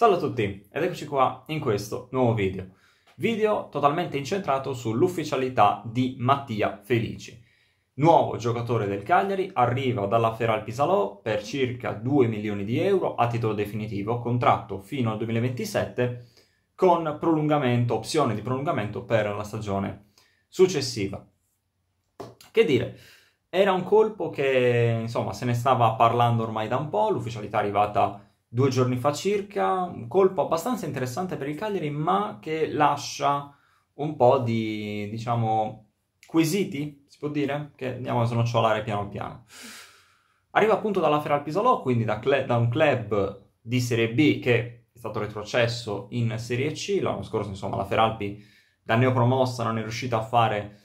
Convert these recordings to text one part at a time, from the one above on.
Salve a tutti ed eccoci qua in questo nuovo video. Video totalmente incentrato sull'ufficialità di Mattia Felici. Nuovo giocatore del Cagliari, arriva dalla Feral Pisalò per circa 2 milioni di euro a titolo definitivo, contratto fino al 2027 con prolungamento, opzione di prolungamento per la stagione successiva. Che dire, era un colpo che insomma se ne stava parlando ormai da un po', l'ufficialità è arrivata due giorni fa circa, un colpo abbastanza interessante per il Cagliari, ma che lascia un po' di, diciamo, quesiti, si può dire, che andiamo a snocciolare piano piano. Arriva appunto dalla Feral Pisolò, quindi da, cl- da un club di Serie B che è stato retrocesso in Serie C, l'anno scorso insomma la Feralpi da neopromossa non è riuscita a fare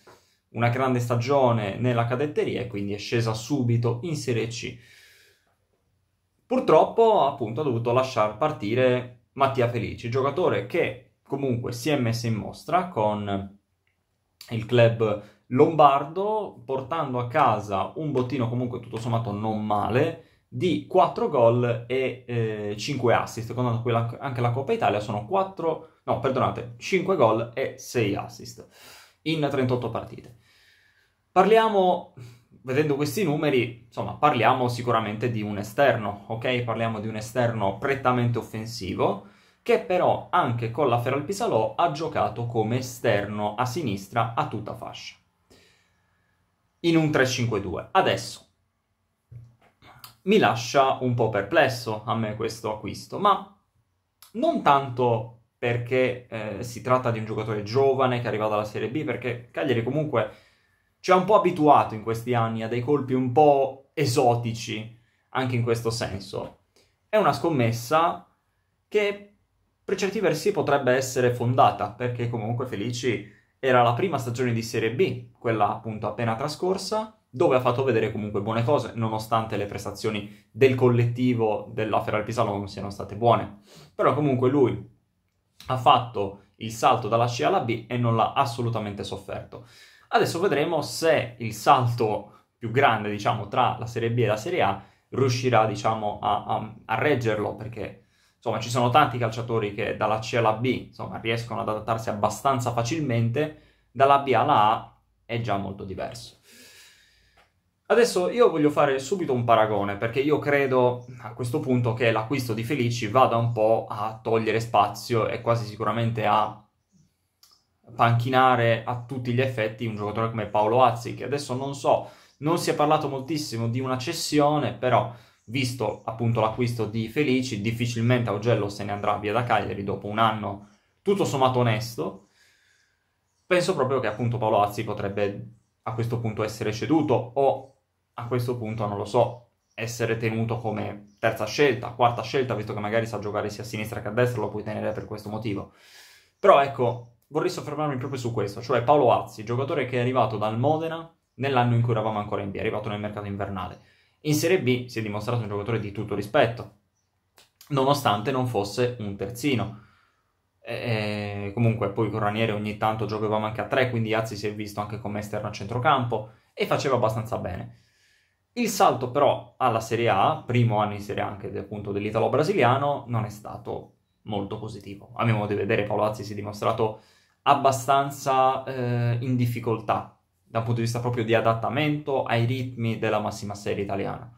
una grande stagione nella cadetteria e quindi è scesa subito in Serie C. Purtroppo appunto ha dovuto lasciar partire Mattia Felici, giocatore che comunque si è messo in mostra con il club lombardo portando a casa un bottino comunque tutto sommato non male di 4 gol e eh, 5 assist, secondo quella, anche la Coppa Italia sono 4, no perdonate, 5 gol e 6 assist in 38 partite. Parliamo vedendo questi numeri, insomma, parliamo sicuramente di un esterno, ok? Parliamo di un esterno prettamente offensivo, che però anche con la Feral Pisalò ha giocato come esterno a sinistra a tutta fascia, in un 3-5-2. Adesso, mi lascia un po' perplesso a me questo acquisto, ma non tanto perché eh, si tratta di un giocatore giovane che è arrivato alla Serie B, perché Cagliari comunque ci ha un po' abituato in questi anni a dei colpi un po' esotici, anche in questo senso. È una scommessa che per certi versi potrebbe essere fondata, perché comunque Felici era la prima stagione di Serie B, quella appunto appena trascorsa, dove ha fatto vedere comunque buone cose, nonostante le prestazioni del collettivo della Ferrari Pisano non siano state buone. Però comunque lui ha fatto il salto dalla C alla B e non l'ha assolutamente sofferto. Adesso vedremo se il salto più grande, diciamo, tra la Serie B e la Serie A riuscirà, diciamo, a, a, a reggerlo, perché, insomma, ci sono tanti calciatori che dalla C alla B, insomma, riescono ad adattarsi abbastanza facilmente, dalla B alla A è già molto diverso. Adesso io voglio fare subito un paragone perché io credo a questo punto che l'acquisto di Felici vada un po' a togliere spazio e quasi sicuramente a panchinare a tutti gli effetti un giocatore come Paolo Azzi, che adesso non so, non si è parlato moltissimo di una cessione, però visto appunto l'acquisto di Felici, difficilmente Augello se ne andrà via da Cagliari dopo un anno tutto sommato onesto. Penso proprio che appunto Paolo Azzi potrebbe a questo punto essere ceduto o a questo punto, non lo so, essere tenuto come terza scelta, quarta scelta, visto che magari sa giocare sia a sinistra che a destra, lo puoi tenere per questo motivo. Però ecco, vorrei soffermarmi proprio su questo, cioè Paolo Azzi, giocatore che è arrivato dal Modena nell'anno in cui eravamo ancora in B, è arrivato nel mercato invernale. In Serie B si è dimostrato un giocatore di tutto rispetto, nonostante non fosse un terzino. E comunque poi con Ranieri ogni tanto giocavamo anche a 3, quindi Azzi si è visto anche come esterno a centrocampo e faceva abbastanza bene. Il salto però alla Serie A, primo anno in Serie A anche appunto dell'italo brasiliano, non è stato molto positivo. A mio modo di vedere Paolo Azzi si è dimostrato abbastanza eh, in difficoltà da un punto di vista proprio di adattamento ai ritmi della massima serie italiana.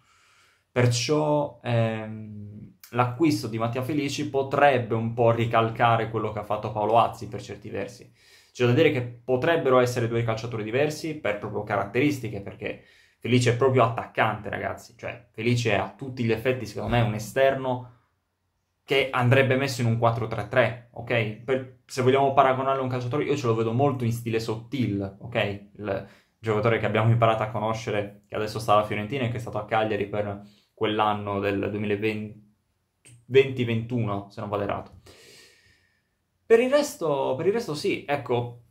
Perciò ehm, l'acquisto di Mattia Felici potrebbe un po' ricalcare quello che ha fatto Paolo Azzi per certi versi. C'è da dire che potrebbero essere due calciatori diversi per proprio caratteristiche, perché Felice è proprio attaccante, ragazzi. Cioè, Felice è a tutti gli effetti, secondo me, un esterno che andrebbe messo in un 4-3-3, ok? Per, se vogliamo paragonarlo a un calciatore, io ce lo vedo molto in stile Sottil, ok? Il giocatore che abbiamo imparato a conoscere, che adesso sta alla Fiorentina e che è stato a Cagliari per quell'anno del 2020-2021, se non vado errato. Per il, resto, per il resto sì, ecco,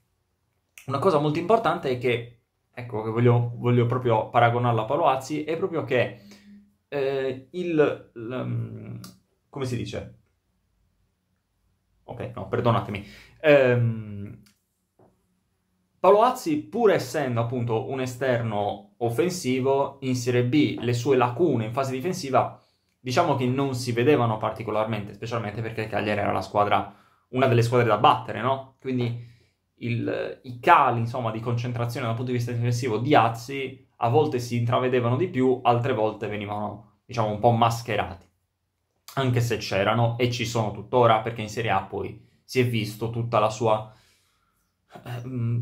una cosa molto importante è che, ecco, che voglio, voglio proprio paragonarla a Paloazzi, è proprio che eh, il... L, come si dice? Ok, no, perdonatemi. Ehm, Paolo Azzi, pur essendo appunto un esterno offensivo, in Serie B le sue lacune in fase difensiva diciamo che non si vedevano particolarmente, specialmente perché Cagliari era squadra, una delle squadre da battere, no? Quindi il, i cali, insomma, di concentrazione dal punto di vista difensivo di Azzi a volte si intravedevano di più, altre volte venivano, diciamo, un po' mascherati anche se c'erano e ci sono tuttora, perché in Serie A poi si è visto tutta la sua eh, mm,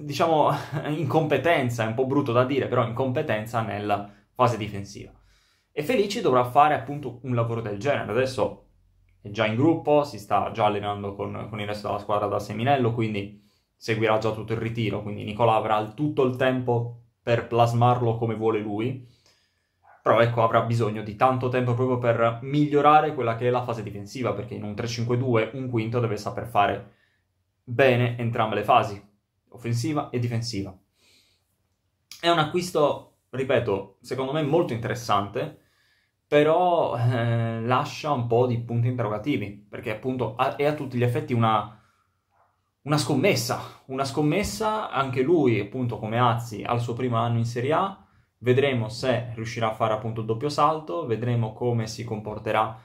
diciamo incompetenza, è un po' brutto da dire, però incompetenza nella fase difensiva. E Felici dovrà fare appunto un lavoro del genere. Adesso è già in gruppo, si sta già allenando con, con il resto della squadra da Seminello, quindi seguirà già tutto il ritiro, quindi Nicola avrà tutto il tempo per plasmarlo come vuole lui però ecco avrà bisogno di tanto tempo proprio per migliorare quella che è la fase difensiva, perché in un 3-5-2 un quinto deve saper fare bene entrambe le fasi, offensiva e difensiva. È un acquisto, ripeto, secondo me molto interessante, però eh, lascia un po' di punti interrogativi, perché appunto è a tutti gli effetti una, una scommessa, una scommessa anche lui appunto come Azzi al suo primo anno in Serie A, Vedremo se riuscirà a fare appunto il doppio salto, vedremo come si comporterà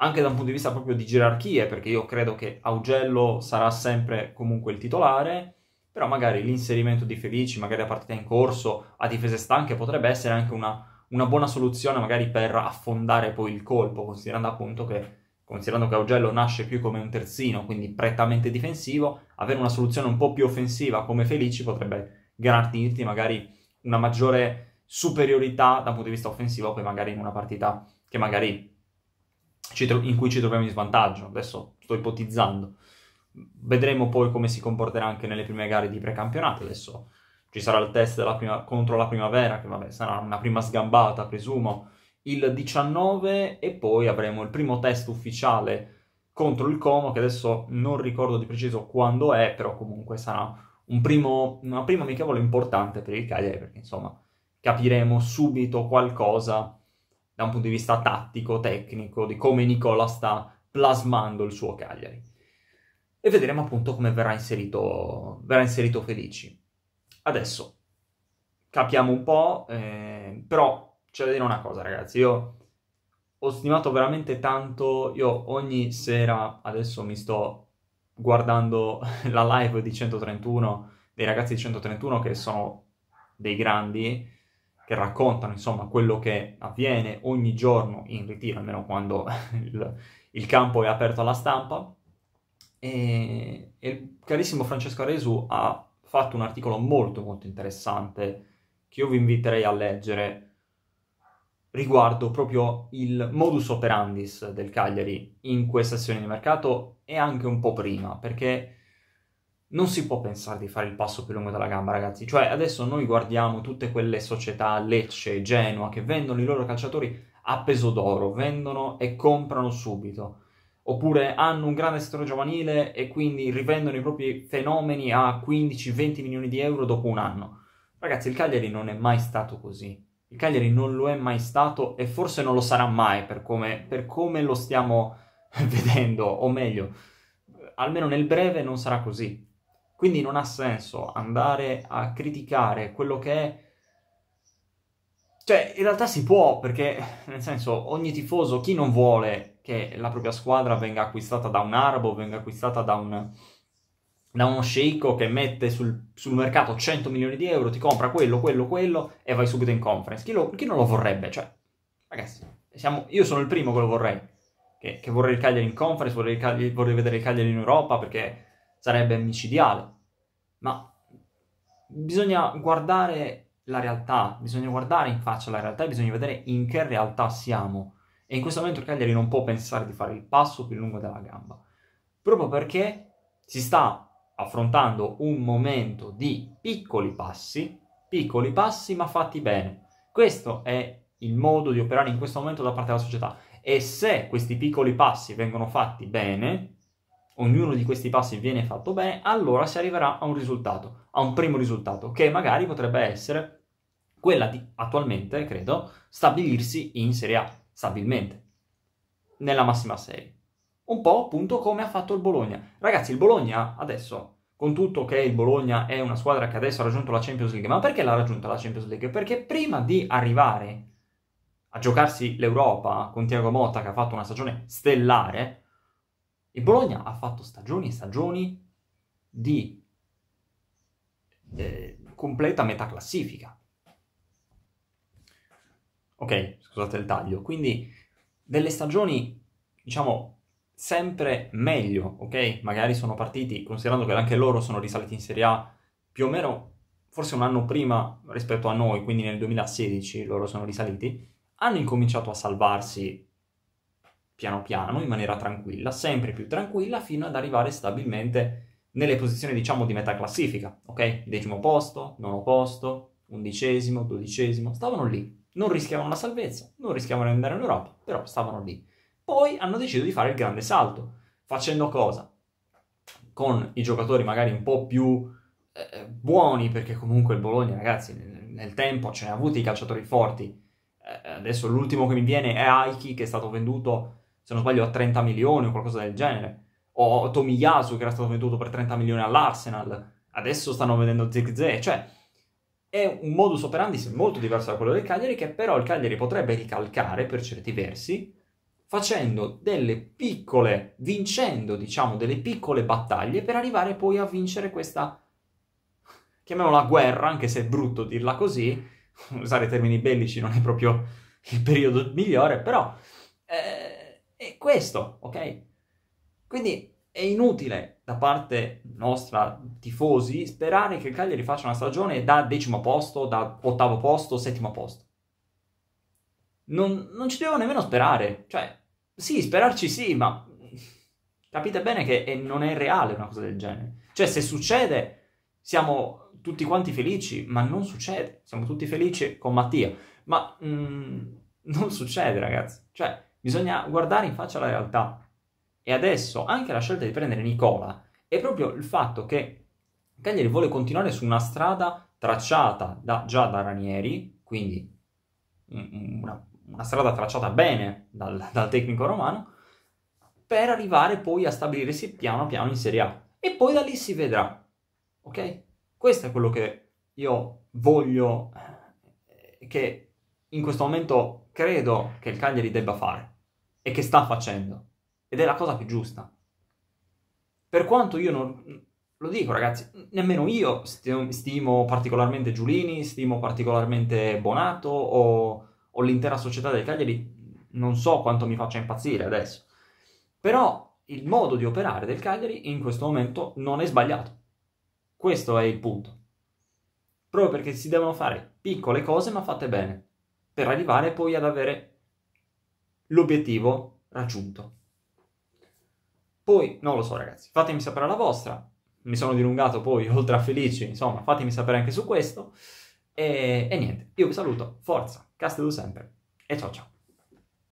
anche da un punto di vista proprio di gerarchie, perché io credo che Augello sarà sempre comunque il titolare, però magari l'inserimento di Felici, magari a partita in corso, a difese stanche, potrebbe essere anche una, una buona soluzione magari per affondare poi il colpo, considerando appunto che considerando che Augello nasce più come un terzino, quindi prettamente difensivo, avere una soluzione un po' più offensiva come Felici potrebbe garantirti magari una maggiore superiorità dal punto di vista offensivo poi magari in una partita che magari tro- in cui ci troviamo in svantaggio. Adesso sto ipotizzando. Vedremo poi come si comporterà anche nelle prime gare di precampionato. Adesso ci sarà il test prima- contro la primavera, che vabbè, sarà una prima sgambata, presumo, il 19 e poi avremo il primo test ufficiale contro il Como, che adesso non ricordo di preciso quando è, però comunque sarà un primo, una prima amichevole importante per il Cagliari, perché insomma capiremo subito qualcosa da un punto di vista tattico, tecnico, di come Nicola sta plasmando il suo Cagliari. E vedremo appunto come verrà inserito, verrà inserito Felici. Adesso capiamo un po', eh, però c'è da dire una cosa ragazzi, io ho stimato veramente tanto, io ogni sera adesso mi sto guardando la live di 131, dei ragazzi di 131 che sono dei grandi, che raccontano insomma quello che avviene ogni giorno in ritiro, almeno quando il, il campo è aperto alla stampa. E, e il carissimo Francesco Resu ha fatto un articolo molto molto interessante che io vi inviterei a leggere riguardo proprio il modus operandis del Cagliari in questa sessione di mercato e anche un po' prima, perché non si può pensare di fare il passo più lungo della gamba, ragazzi. Cioè, adesso noi guardiamo tutte quelle società, Lecce, e Genoa, che vendono i loro calciatori a peso d'oro, vendono e comprano subito. Oppure hanno un grande settore giovanile e quindi rivendono i propri fenomeni a 15-20 milioni di euro dopo un anno. Ragazzi, il Cagliari non è mai stato così. Il Cagliari non lo è mai stato e forse non lo sarà mai per come, per come lo stiamo vedendo, o meglio, almeno nel breve non sarà così. Quindi non ha senso andare a criticare quello che è cioè, in realtà si può, perché, nel senso, ogni tifoso, chi non vuole che la propria squadra venga acquistata da un arabo, venga acquistata da un, da uno sceicco che mette sul, sul, mercato 100 milioni di euro, ti compra quello, quello, quello e vai subito in conference. Chi, lo, chi non lo vorrebbe? Cioè, ragazzi, siamo, io sono il primo che lo vorrei, che, che vorrei il Cagliari in conference, vorrei, Cagliari, vorrei vedere il Cagliari in Europa perché sarebbe micidiale. Ma bisogna guardare la realtà, bisogna guardare in faccia la realtà e bisogna vedere in che realtà siamo. E in questo momento il Cagliari non può pensare di fare il passo più lungo della gamba, proprio perché si sta affrontando un momento di piccoli passi, piccoli passi ma fatti bene. Questo è il modo di operare in questo momento da parte della società e se questi piccoli passi vengono fatti bene, ognuno di questi passi viene fatto bene, allora si arriverà a un risultato, a un primo risultato che magari potrebbe essere quella di attualmente, credo, stabilirsi in Serie A stabilmente nella massima serie. Un po' appunto come ha fatto il Bologna. Ragazzi, il Bologna adesso con tutto che il Bologna è una squadra che adesso ha raggiunto la Champions League, ma perché l'ha raggiunta la Champions League? Perché prima di arrivare a giocarsi l'Europa con Tiago Motta, che ha fatto una stagione stellare, il Bologna ha fatto stagioni e stagioni di eh, completa metà classifica. Ok, scusate il taglio. Quindi delle stagioni, diciamo, sempre meglio, ok? Magari sono partiti, considerando che anche loro sono risaliti in Serie A più o meno forse un anno prima rispetto a noi, quindi nel 2016 loro sono risaliti, hanno incominciato a salvarsi piano piano, in maniera tranquilla, sempre più tranquilla, fino ad arrivare stabilmente nelle posizioni, diciamo, di metà classifica, ok? Decimo posto, nono posto, undicesimo, dodicesimo, stavano lì. Non rischiavano la salvezza, non rischiavano di andare in Europa, però stavano lì. Poi hanno deciso di fare il grande salto. Facendo cosa? Con i giocatori magari un po' più eh, buoni, perché comunque il Bologna, ragazzi, nel, nel tempo ce ne ha avuti i calciatori forti. Eh, adesso l'ultimo che mi viene è Aiki, che è stato venduto, se non sbaglio, a 30 milioni o qualcosa del genere. O Tomiyasu, che era stato venduto per 30 milioni all'Arsenal. Adesso stanno vendendo Zig Zé, cioè è un modus operandi molto diverso da quello del Cagliari che però il Cagliari potrebbe ricalcare per certi versi facendo delle piccole, vincendo diciamo delle piccole battaglie per arrivare poi a vincere questa, chiamiamola guerra, anche se è brutto dirla così, usare termini bellici non è proprio il periodo migliore, però eh, è questo, ok? Quindi è inutile da parte nostra, tifosi, sperare che Cagliari faccia una stagione da decimo posto, da ottavo posto, settimo posto. Non, non, ci devo nemmeno sperare. Cioè, sì, sperarci sì, ma capite bene che non è reale una cosa del genere. Cioè, se succede, siamo tutti quanti felici, ma non succede. Siamo tutti felici con Mattia, ma mh, mm, non succede, ragazzi. Cioè, bisogna guardare in faccia la realtà. E adesso anche la scelta di prendere Nicola è proprio il fatto che Cagliari vuole continuare su una strada tracciata da, già da Ranieri, quindi una, una strada tracciata bene dal, dal tecnico romano, per arrivare poi a stabilirsi piano piano in Serie A. E poi da lì si vedrà, ok? Questo è quello che io voglio, eh, che in questo momento credo che il Cagliari debba fare e che sta facendo. Ed è la cosa più giusta. Per quanto io non... Lo dico ragazzi, nemmeno io stimo particolarmente Giulini, stimo particolarmente Bonato o o l'intera società del Cagliari non so quanto mi faccia impazzire adesso. Però il modo di operare del Cagliari in questo momento non è sbagliato. Questo è il punto. Proprio perché si devono fare piccole cose ma fatte bene, per arrivare poi ad avere l'obiettivo raggiunto. Poi, non lo so ragazzi, fatemi sapere la vostra. Mi sono dilungato poi, oltre a felici, insomma, fatemi sapere anche su questo. E, e niente, io vi saluto, forza! Castello sempre e ciao ciao.